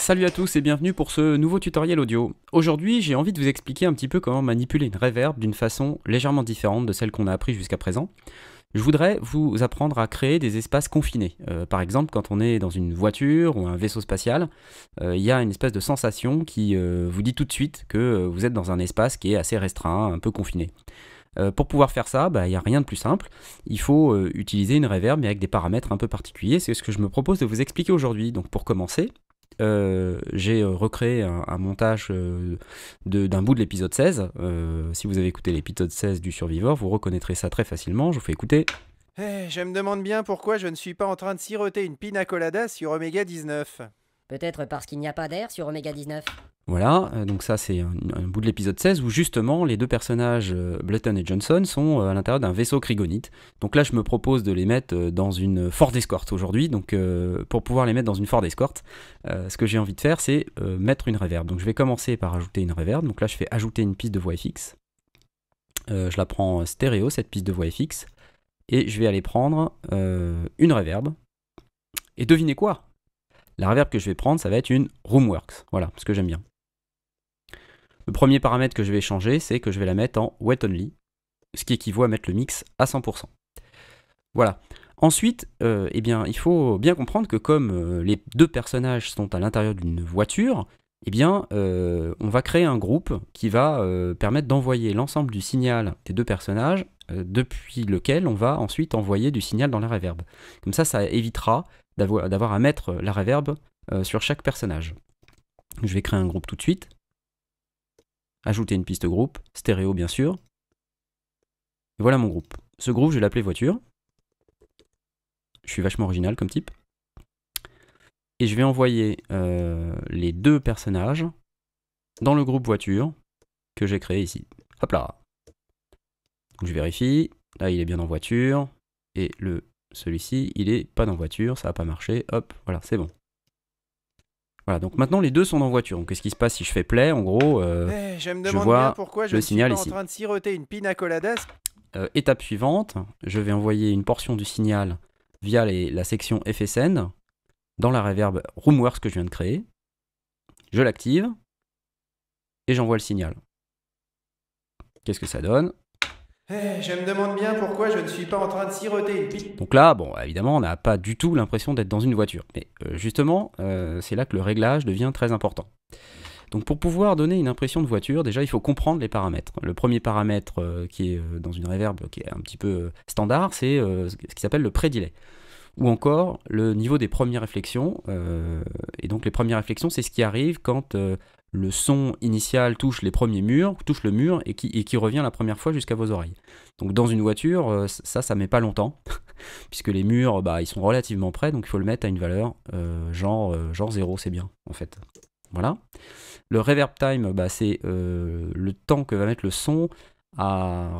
Salut à tous et bienvenue pour ce nouveau tutoriel audio. Aujourd'hui, j'ai envie de vous expliquer un petit peu comment manipuler une reverb d'une façon légèrement différente de celle qu'on a appris jusqu'à présent. Je voudrais vous apprendre à créer des espaces confinés. Euh, par exemple, quand on est dans une voiture ou un vaisseau spatial, euh, il y a une espèce de sensation qui euh, vous dit tout de suite que vous êtes dans un espace qui est assez restreint, un peu confiné. pour pouvoir faire ça, bah, il n'y a rien de plus simple. Il faut utiliser une reverb mais avec des paramètres un peu particuliers. C'est ce que je me propose de vous expliquer aujourd'hui. Donc pour commencer, euh, j'ai euh, recréé un, montage euh, d'un bout de l'épisode 16. si vous avez écouté l'épisode 16 du Survivor, vous reconnaîtrez ça très facilement. Je vous fais écouter. Eh, je me demande bien pourquoi je ne suis pas en train de siroter une pina colada sur Oméga 19. Peut-être parce qu'il n'y a pas d'air sur Oméga 19. Voilà, euh, donc ça c'est un, bout de l'épisode 16 où justement les deux personnages, euh, Blutton et Johnson, sont euh, à l'intérieur d'un vaisseau Krigonite. Donc là je me propose de les mettre dans une Ford Escorte aujourd'hui, donc pour pouvoir les mettre dans une Ford Escort, ce que j'ai envie de faire c'est mettre une réverbe. Donc je vais commencer par ajouter une reverb, donc là je fais ajouter une piste de voix fixe. je la prends stéréo cette piste de voix FX. et je vais aller prendre une réverbe. Et devinez quoi la reverb que je vais prendre, ça va être une Roomworks. Voilà, ce que j'aime bien. Le premier paramètre que je vais changer, c'est que je vais la mettre en wet only, ce qui équivaut à mettre le mix à 100%. Voilà. Ensuite, euh, eh bien, il faut bien comprendre que comme euh, les deux personnages sont à l'intérieur d'une voiture, eh bien, euh, on va créer un groupe qui va permettre d'envoyer l'ensemble du signal des deux personnages, depuis lequel on va ensuite envoyer du signal dans la reverb. Comme ça, ça évitera d'avoir à mettre la reverb sur chaque personnage. Je vais créer un groupe tout de suite ajouter une piste groupe, stéréo bien sûr. Et voilà mon groupe. Ce groupe, je vais l'appeler voiture. Je suis vachement original comme type. Et je vais envoyer euh, les deux personnages dans le groupe voiture que j'ai créé ici. Hop là. je vérifie. Là, il est bien dans voiture. Et le celui-ci, il est pas dans voiture. Ça n'a pas marché. Hop, voilà, c'est bon. Voilà, donc maintenant les deux sont en voiture. Donc qu'est-ce qui se passe si je fais play En gros, euh, eh, je, vois pourquoi je le signal suis en train de siroter une euh, étape suivante, je vais envoyer une portion du signal via la section FSN dans la reverb Roomworks que je viens de créer. Je l'active et j'envoie le signal. Qu'est-ce que ça donne eh, je me demande bien pourquoi je ne suis pas en train de siroter une Donc là, bon, évidemment, on n'a pas du tout l'impression d'être dans une voiture. Mais euh, justement, euh, c'est là que le réglage devient très important. Donc pour pouvoir donner une impression de voiture, déjà il faut comprendre les paramètres. Le premier paramètre euh, qui est dans une reverb qui est un petit peu standard, c'est ce qui s'appelle le pré-delay. Ou encore le niveau des premières réflexions. et donc les premières réflexions, c'est ce qui arrive quand le son initial touche les premiers murs, touche le mur et qui, revient la première fois jusqu'à vos oreilles. Donc dans une voiture, euh, ça, ça met pas longtemps, puisque les murs, bah, ils sont relativement près, donc il faut le mettre à une valeur euh, genre, euh, genre 0, c'est bien, en fait. Voilà. Le reverb time, bah, c'est le temps que va mettre le son à,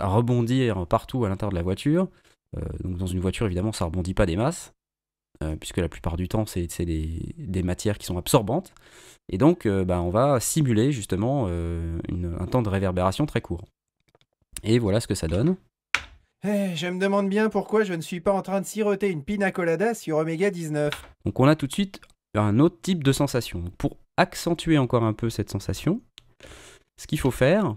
rebondir partout à l'intérieur de la voiture. donc dans une voiture, évidemment, ça rebondit pas des masses. Euh, puisque la plupart du temps, c'est des, matières qui sont absorbantes. Et donc, euh, bah, on va simuler justement euh, un temps de réverbération très court. Et voilà ce que ça donne. Eh, je me demande bien pourquoi je ne suis pas en train de siroter une pina colada sur Omega 19. Donc on a tout de suite un autre type de sensation. Pour accentuer encore un peu cette sensation, ce qu'il faut faire,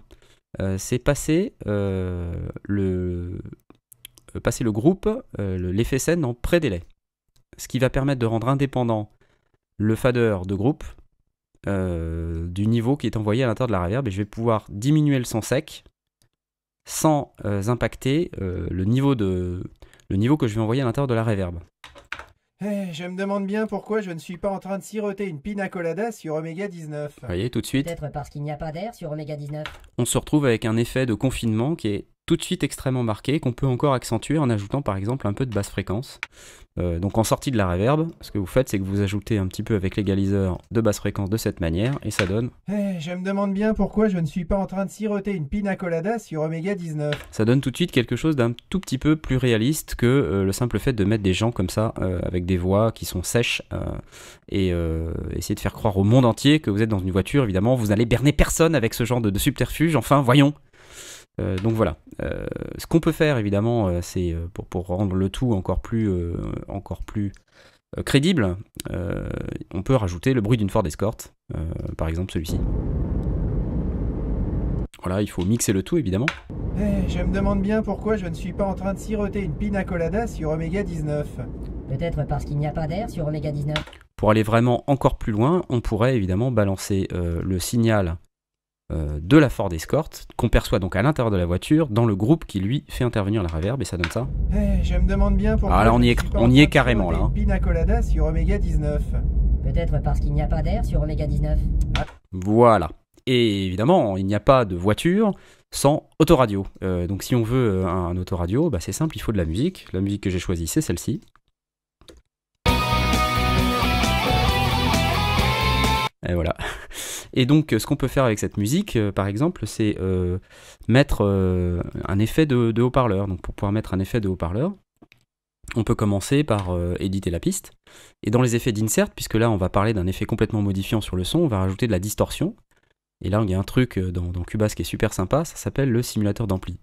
c'est passer, le, passer le groupe, l'effet scène en pré-délai ce qui va permettre de rendre indépendant le fader de groupe euh, du niveau qui est envoyé à l'intérieur de la reverb ben, et je vais pouvoir diminuer le son sec sans euh, impacter euh, le, niveau de, le niveau que je vais envoyer à l'intérieur de la reverb. Eh, je me demande bien pourquoi je ne suis pas en train de siroter une pina colada sur Omega 19. Vous voyez, tout de suite. Peut-être parce qu'il n'y a pas d'air sur Omega 19. On se retrouve avec un effet de confinement qui est tout de suite extrêmement marqué, qu'on peut encore accentuer en ajoutant par exemple un peu de basse fréquence. Euh, donc en sortie de la reverb, ce que vous faites, c'est que vous ajoutez un petit peu avec l'égaliseur de basse fréquence de cette manière, et ça donne... Eh je me demande bien pourquoi je ne suis pas en train de siroter une pina colada sur Omega 19. Ça donne tout de suite quelque chose d'un tout petit peu plus réaliste que euh, le simple fait de mettre des gens comme ça, euh, avec des voix qui sont sèches, et essayer de faire croire au monde entier que vous êtes dans une voiture, évidemment, vous allez berner personne avec ce genre de subterfuge, enfin voyons euh, donc voilà, euh, ce qu'on peut faire évidemment, euh, c'est pour, rendre le tout encore plus, encore plus crédible, on peut rajouter le bruit d'une Ford escorte, par exemple celui-ci. Voilà, il faut mixer le tout évidemment. Eh, je me demande bien pourquoi je ne suis pas en train de siroter une pina colada sur Omega 19. Peut-être parce qu'il n'y a pas d'air sur Omega 19. Pour aller vraiment encore plus loin, on pourrait évidemment balancer le signal euh, de la Ford Escort, qu'on perçoit donc à l'intérieur de la voiture, dans le groupe qui lui fait intervenir la reverb, et ça donne ça. Eh, bien ah, on y est, on y est carrément là. Hein. Peut-être parce qu'il n'y a pas d'air sur Omega 19. Voilà. Et évidemment, il n'y a pas de voiture sans autoradio. Euh, donc si on veut euh, un, autoradio, bah, c'est simple, il faut de la musique. La musique que j'ai choisie, c'est celle-ci. Et voilà. Et donc, ce qu'on peut faire avec cette musique, euh, par exemple, c'est euh, mettre euh, un effet de, haut-parleur. Donc, pour pouvoir mettre un effet de haut-parleur, on peut commencer par éditer la piste. Et dans les effets d'insert, puisque là on va parler d'un effet complètement modifiant sur le son, on va rajouter de la distorsion. Et là on a un truc dans, dans Cubase qui est super sympa, ça s'appelle le simulateur d'ampli.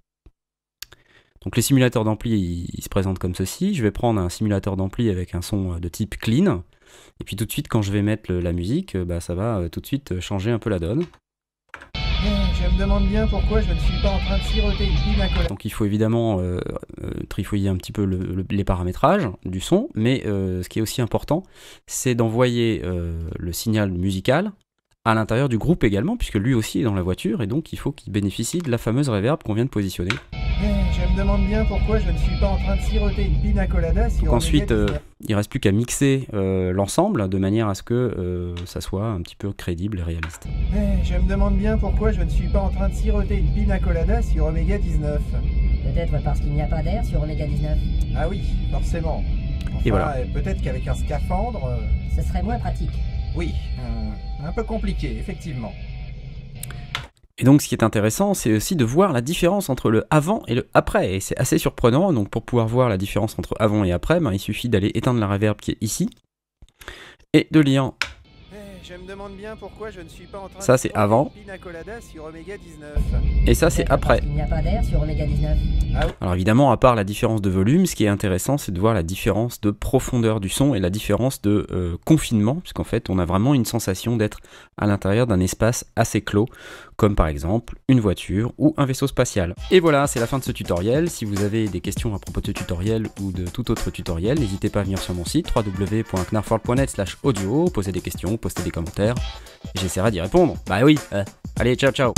Donc les simulateurs d'ampli, ils, se présentent comme ceci. Je vais prendre un simulateur d'ampli avec un son de type clean. Et puis tout de suite, quand je vais mettre la musique, euh, bah, ça va euh, tout de suite euh, changer un peu la donne. Hum, je me demande bien pourquoi je ne suis pas en train de Donc il faut évidemment trifouiller un petit peu les paramétrages du son, mais ce qui est aussi important, c'est d'envoyer le signal musical à l'intérieur du groupe également, puisque lui aussi est dans la voiture, et donc il faut qu'il bénéficie de la fameuse reverb qu'on vient de positionner. Eh, je me demande bien pourquoi je ne suis pas en train de siroter une pina colada. Si Donc ensuite, euh, il reste plus qu'à mixer euh, l'ensemble de manière à ce que euh, ça soit un petit peu crédible et réaliste. Mais eh, je me demande bien pourquoi je ne suis pas en train de siroter une pina colada sur Oméga 19. Peut-être parce qu'il n'y a pas d'air sur Oméga 19. Ah oui, forcément. et voilà. Euh, peut-être qu'avec un scaphandre. Ce serait moins pratique. Oui, un peu compliqué, effectivement. Et donc ce qui est intéressant, c'est aussi de voir la différence entre le avant et le après. Et c'est assez surprenant, donc pour pouvoir voir la différence entre avant et après, ben, il suffit d'aller éteindre la reverb qui est ici, et de lire... demande ça, c'est avant. Et ça, c'est après. Ah Alors évidemment, à part la différence de volume, ce qui est intéressant, c'est de voir la différence de profondeur du son et la différence de euh, confinement, puisqu'en fait, on a vraiment une sensation d'être à l'intérieur d'un espace assez clos, comme par exemple une voiture ou un vaisseau spatial. Et voilà, c'est la fin de ce tutoriel. Si vous avez des questions à propos de ce tutoriel ou de tout autre tutoriel, n'hésitez pas à venir sur mon site www.knarford.net slash audio, poser des questions, poster des commentaires, j'essaierai d'y répondre. Bah oui, hein. allez, ciao ciao